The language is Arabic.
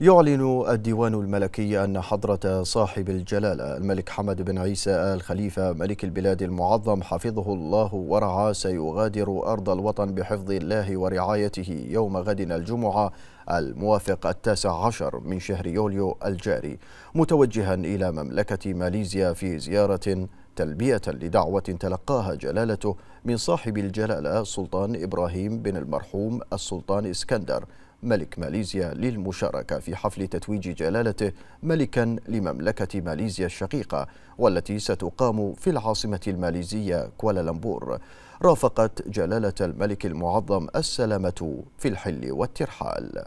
يعلن الديوان الملكي أن حضرة صاحب الجلالة الملك حمد بن عيسى آل خليفة ملك البلاد المعظم حفظه الله ورعاه سيغادر أرض الوطن بحفظ الله ورعايته يوم غد الجمعة الموافق التاسع عشر من شهر يوليو الجاري متوجها إلى مملكة ماليزيا في زيارة تلبية لدعوة تلقاها جلالته من صاحب الجلالة السلطان إبراهيم بن المرحوم السلطان إسكندر ملك ماليزيا للمشاركة في حفل تتويج جلالته ملكا لمملكة ماليزيا الشقيقة والتي ستقام في العاصمة الماليزية كوالالمبور رافقت جلالة الملك المعظم السلامة في الحل والترحال